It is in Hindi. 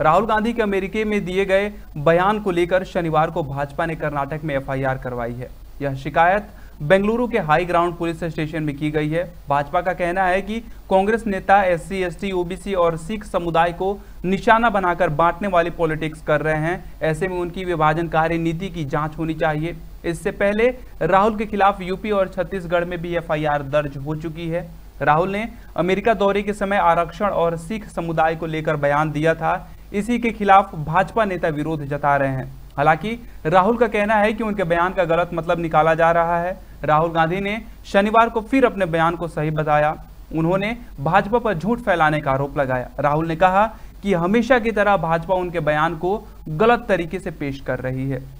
राहुल गांधी के अमेरिके में दिए गए बयान को लेकर शनिवार को भाजपा ने कर्नाटक में एफआईआर करवाई है यह शिकायत बेंगलुरु के हाई ग्राउंड पुलिस स्टेशन में की गई है भाजपा का कहना है कि कांग्रेस नेता एस सी ओबीसी और सिख समुदाय को निशाना बनाकर बांटने वाली पॉलिटिक्स कर रहे हैं ऐसे में उनकी विभाजनकारी नीति की जांच होनी चाहिए इससे पहले राहुल के खिलाफ यूपी और छत्तीसगढ़ में भी एफ दर्ज हो चुकी है राहुल ने अमेरिका दौरे के समय आरक्षण और सिख समुदाय को लेकर बयान दिया था इसी के खिलाफ भाजपा नेता विरोध जता रहे हैं हालांकि राहुल का कहना है कि उनके बयान का गलत मतलब निकाला जा रहा है राहुल गांधी ने शनिवार को फिर अपने बयान को सही बताया उन्होंने भाजपा पर झूठ फैलाने का आरोप लगाया राहुल ने कहा कि हमेशा की तरह भाजपा उनके बयान को गलत तरीके से पेश कर रही है